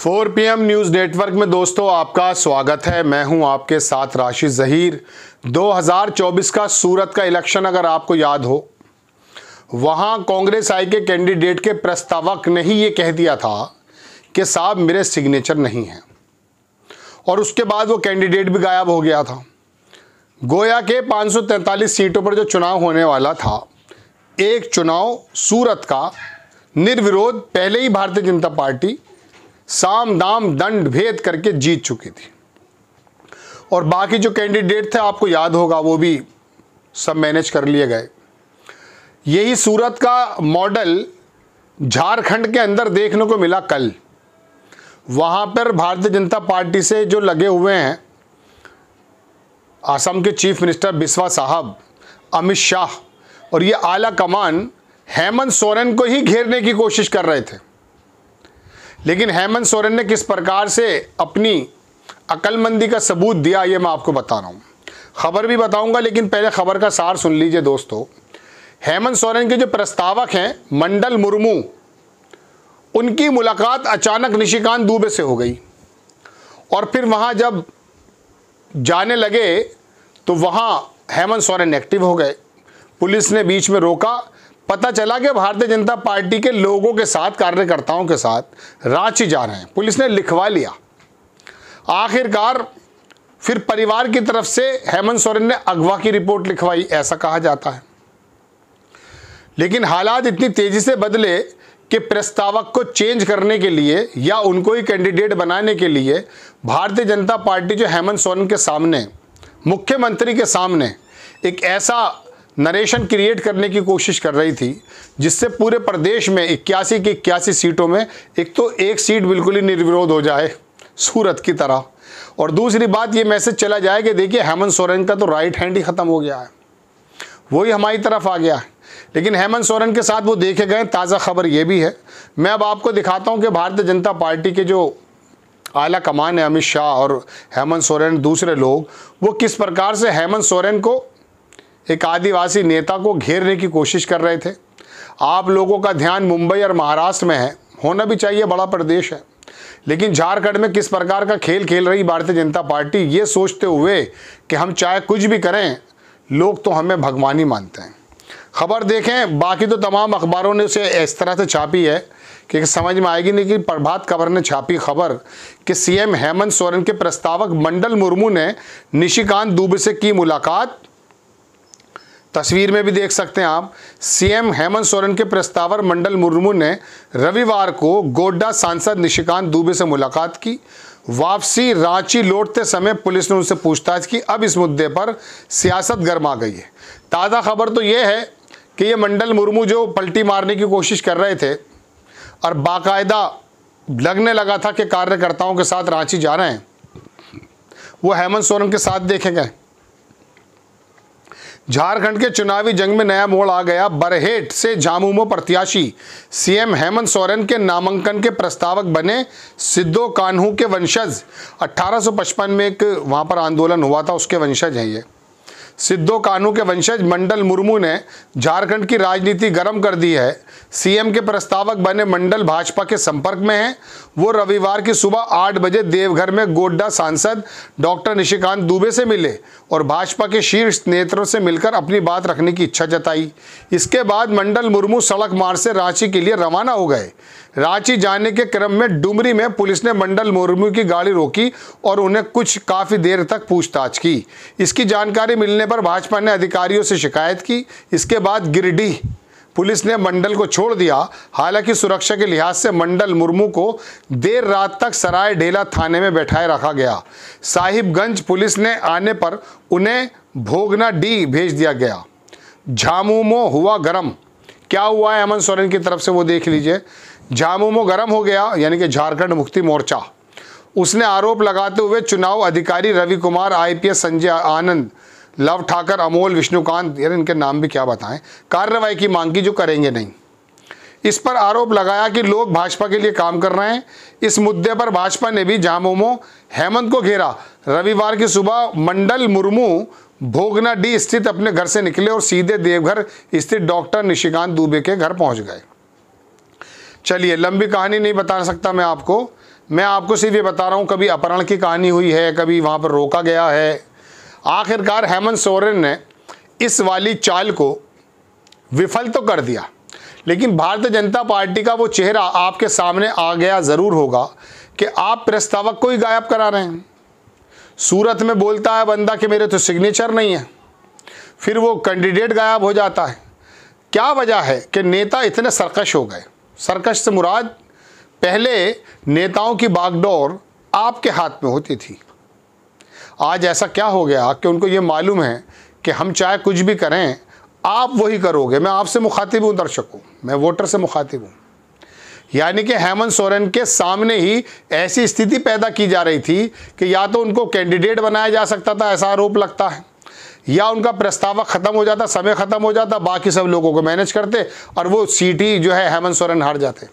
4 PM news network में दोस्तों आपका स्वागत है मैं हूं आपके साथ राशि जहीर 2024 का सूरत का इलेक्शन अगर आपको याद हो वहां कांग्रेस आई के कैंडिडेट के प्रस्तावक ने ही ये कह दिया था कि साहब मेरे सिग्नेचर नहीं हैं और उसके बाद वो कैंडिडेट भी गायब हो गया था गोया के 543 सीटों पर जो चुनाव होने वाला था एक चुनाव सूरत का निर्विरोध पहले ही भारतीय जनता पार्टी साम दाम दंड भेद करके जीत चुकी थी और बाकी जो कैंडिडेट थे आपको याद होगा वो भी सब मैनेज कर लिए गए यही सूरत का मॉडल झारखंड के अंदर देखने को मिला कल वहां पर भारतीय जनता पार्टी से जो लगे हुए हैं असम के चीफ मिनिस्टर बिस्वा साहब अमित शाह और ये आला कमान हेमंत सोरेन को ही घेरने की कोशिश कर रहे थे लेकिन हेमंत सोरेन ने किस प्रकार से अपनी अक्लमंदी का सबूत दिया ये मैं आपको बता रहा हूँ खबर भी बताऊंगा लेकिन पहले खबर का सार सुन लीजिए दोस्तों हेमंत सोरेन के जो प्रस्तावक हैं मंडल मुर्मू उनकी मुलाकात अचानक निशिकांत दुबे से हो गई और फिर वहाँ जब जाने लगे तो वहाँ हेमंत सोरेन एक्टिव हो गए पुलिस ने बीच में रोका पता चला कि भारतीय जनता पार्टी के लोगों के साथ कार्यकर्ताओं के साथ रांची जा रहे हैं पुलिस ने लिखवा लिया आखिरकार फिर परिवार की तरफ से हेमंत सोरेन ने अगवा की रिपोर्ट लिखवाई ऐसा कहा जाता है लेकिन हालात इतनी तेजी से बदले कि प्रस्तावक को चेंज करने के लिए या उनको ही कैंडिडेट बनाने के लिए भारतीय जनता पार्टी जो हेमंत सोरेन के सामने मुख्यमंत्री के सामने एक ऐसा नरेशन क्रिएट करने की कोशिश कर रही थी जिससे पूरे प्रदेश में इक्यासी की इक्यासी सीटों में एक तो एक सीट बिल्कुल ही निर्विरोध हो जाए सूरत की तरह और दूसरी बात ये मैसेज चला जाए कि देखिए हेमंत सोरेन का तो राइट हैंड ही ख़त्म हो गया है वही हमारी तरफ आ गया है लेकिन हेमंत सोरेन के साथ वो देखे गए ताज़ा खबर ये भी है मैं अब आपको दिखाता हूँ कि भारतीय जनता पार्टी के जो आला कमान है अमित शाह और हेमंत सोरेन दूसरे लोग वो किस प्रकार से हेमंत सोरेन को एक आदिवासी नेता को घेरने की कोशिश कर रहे थे आप लोगों का ध्यान मुंबई और महाराष्ट्र में है होना भी चाहिए बड़ा प्रदेश है लेकिन झारखंड में किस प्रकार का खेल खेल रही भारतीय जनता पार्टी ये सोचते हुए कि हम चाहे कुछ भी करें लोग तो हमें भगवान ही मानते हैं खबर देखें बाकी तो तमाम अखबारों ने उसे इस तरह से छापी है कि समझ में आएगी नहीं कि प्रभात खबर ने छापी खबर कि सीएम हेमंत सोरेन के प्रस्तावक मंडल मुर्मू ने निशिकांत दुबे से की मुलाकात तस्वीर में भी देख सकते हैं आप सीएम हेमंत सोरेन के प्रस्तावर मंडल मुर्मू ने रविवार को गोड्डा सांसद निशिकांत दुबे से मुलाकात की वापसी रांची लौटते समय पुलिस ने उनसे पूछताछ की अब इस मुद्दे पर सियासत गर्मा गई है ताज़ा खबर तो यह है कि ये मंडल मुर्मू जो पलटी मारने की कोशिश कर रहे थे और बाकायदा लगने लगा था कि कार्यकर्ताओं के साथ रांची जा रहे हैं वो हेमंत सोरेन के साथ देखे गए झारखंड के चुनावी जंग में नया मोड़ आ गया बरहेट से झामुमो प्रत्याशी सीएम हेमंत सोरेन के नामांकन के प्रस्तावक बने सिद्धो कान्हू के वंशज 1855 में एक वहां पर आंदोलन हुआ था उसके वंशज हैं ये सिद्धो कान्हू के वंशज मंडल मुर्मू ने झारखंड की राजनीति गर्म कर दी है सीएम के प्रस्तावक बने मंडल भाजपा के संपर्क में हैं वो रविवार की सुबह आठ बजे देवघर में गोड्डा सांसद डॉक्टर निशिकांत दुबे से मिले और भाजपा के शीर्ष नेत्रों से मिलकर अपनी बात रखने की इच्छा जताई इसके बाद मंडल मुर्मू सड़क मार्ग से रांची के लिए रवाना हो गए रांची जाने के क्रम में डुमरी में पुलिस ने मंडल मुर्मू की गाड़ी रोकी और उन्हें कुछ काफ़ी देर तक पूछताछ की इसकी जानकारी मिलने पर भाजपा ने अधिकारियों से शिकायत की इसके बाद गिरडीह पुलिस ने मंडल को छोड़ दिया हालांकि सुरक्षा के लिहाज से मंडल मुर्मू को देर रात तक सराय ढेला थाने में बैठाए रखा गया साहिबगंज पुलिस ने आने पर उन्हें भोगना डी भेज दिया गया झामुमो हुआ गरम क्या हुआ है अमन सोरेन की तरफ से वो देख लीजिए झामुमो गरम हो गया यानी कि झारखंड मुक्ति मोर्चा उसने आरोप लगाते हुए चुनाव अधिकारी रवि कुमार आईपीएस संजय आनंद लव ठाकर अमोल विष्णुकांत यार इनके नाम भी क्या बताएं कार्रवाई की मांग की जो करेंगे नहीं इस पर आरोप लगाया कि लोग भाजपा के लिए काम कर रहे हैं इस मुद्दे पर भाजपा ने भी जामोमो हेमंत को घेरा रविवार की सुबह मंडल मुर्मू भोगना डी स्थित अपने घर से निकले और सीधे देवघर स्थित डॉक्टर निशिकांत दुबे के घर पहुंच गए चलिए लंबी कहानी नहीं बता सकता मैं आपको मैं आपको सिर्फ ये बता रहा हूँ कभी अपहरण की कहानी हुई है कभी वहाँ पर रोका गया है आखिरकार हेमंत सोरेन ने इस वाली चाल को विफल तो कर दिया लेकिन भारतीय जनता पार्टी का वो चेहरा आपके सामने आ गया ज़रूर होगा कि आप प्रस्तावक को ही गायब करा रहे हैं सूरत में बोलता है बंदा कि मेरे तो सिग्नेचर नहीं है फिर वो कैंडिडेट गायब हो जाता है क्या वजह है कि नेता इतने सरकश हो गए सरकश से मुराद पहले नेताओं की बागडोर आपके हाथ में होती थी आज ऐसा क्या हो गया कि उनको ये मालूम है कि हम चाहे कुछ भी करें आप वही करोगे मैं आपसे मुखातिब हूँ दर्शक हूँ मैं वोटर से मुखातिब हूँ यानी कि हेमंत सोरेन के सामने ही ऐसी स्थिति पैदा की जा रही थी कि या तो उनको कैंडिडेट बनाया जा सकता था ऐसा आरोप लगता है या उनका प्रस्ताव ख़त्म हो जाता समय ख़त्म हो जाता बाकी सब लोगों को मैनेज करते और वो सीट ही जो है हेमंत सोरेन हार जाते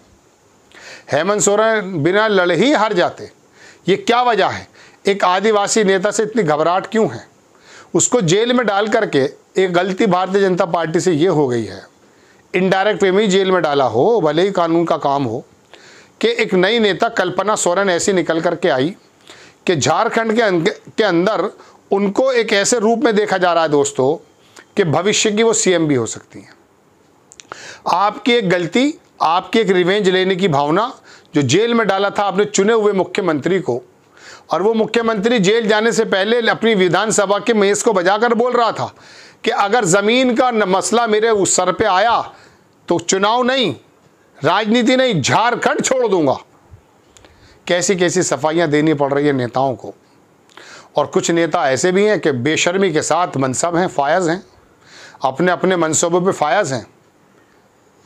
हेमंत सोरेन बिना लड़े ही हार जाते ये क्या वजह है एक आदिवासी नेता से इतनी घबराहट क्यों है उसको जेल में डाल करके एक गलती भारतीय जनता पार्टी से ये हो गई है इनडायरेक्ट वे में ही जेल में डाला हो भले ही कानून का काम हो कि एक नई नेता कल्पना सोरेन ऐसी निकल करके आई कि झारखंड के के अंदर उनको एक ऐसे रूप में देखा जा रहा है दोस्तों कि भविष्य की वो सीएम भी हो सकती हैं आपकी एक गलती आपकी एक रिवेंज लेने की भावना जो जेल में डाला था आपने चुने हुए मुख्यमंत्री को और वो मुख्यमंत्री जेल जाने से पहले अपनी विधानसभा के मेज को बजाकर बोल रहा था कि अगर ज़मीन का मसला मेरे उस सर पे आया तो चुनाव नहीं राजनीति नहीं झारखंड छोड़ दूंगा कैसी कैसी सफाइयाँ देनी पड़ रही है नेताओं को और कुछ नेता ऐसे भी हैं कि बेशर्मी के साथ मनसब हैं फायज हैं अपने अपने मनसूबों पे फायज हैं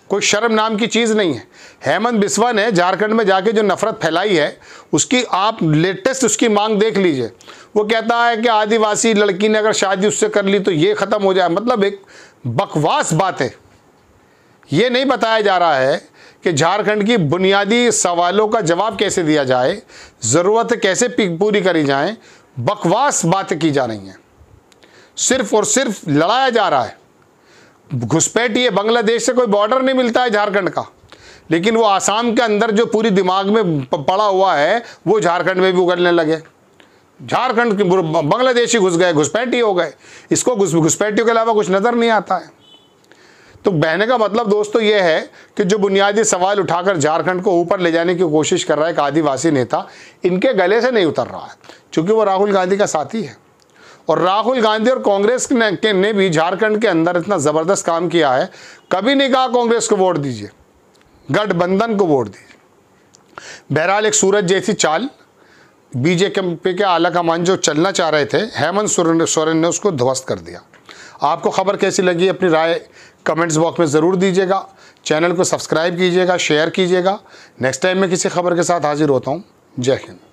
कोई शर्म नाम की चीज़ नहीं है हेमंत बिस्वा ने झारखंड में जाके जो नफ़रत फैलाई है उसकी आप लेटेस्ट उसकी मांग देख लीजिए वो कहता है कि आदिवासी लड़की ने अगर शादी उससे कर ली तो ये ख़त्म हो जाए मतलब एक बकवास बात है ये नहीं बताया जा रहा है कि झारखंड की बुनियादी सवालों का जवाब कैसे दिया जाए ज़रूरत कैसे पूरी करी जाए बकवास बातें की जा रही हैं सिर्फ़ और सिर्फ लड़ाया जा रहा है घुसपैठ ये बांग्लादेश से कोई बॉर्डर नहीं मिलता है झारखंड का लेकिन वो आसाम के अंदर जो पूरी दिमाग में पड़ा हुआ है वो झारखंड में भी उगलने लगे झारखंड के बांग्लादेशी घुस गए घुसपैठी हो गए इसको घुसपैठियों के अलावा कुछ नज़र नहीं आता है तो बहने का मतलब दोस्तों ये है कि जो बुनियादी सवाल उठाकर झारखंड को ऊपर ले जाने की कोशिश कर रहा है एक आदिवासी नेता इनके गले से नहीं उतर रहा है क्योंकि वो राहुल गांधी का साथी है और राहुल गांधी और कांग्रेस ने, ने भी झारखंड के अंदर इतना ज़बरदस्त काम किया है कभी नहीं कहा कांग्रेस को वोट दीजिए गठबंधन को वोट दीजिए बहरहाल एक सूरज जैसी चाल बीजेपी के आला कमान जो चलना चाह रहे थे हेमंत सोरेन ने उसको ध्वस्त कर दिया आपको खबर कैसी लगी अपनी राय कमेंट्स बॉक्स में ज़रूर दीजिएगा चैनल को सब्सक्राइब कीजिएगा शेयर कीजिएगा नेक्स्ट टाइम मैं किसी खबर के साथ हाजिर होता हूँ जय हिंद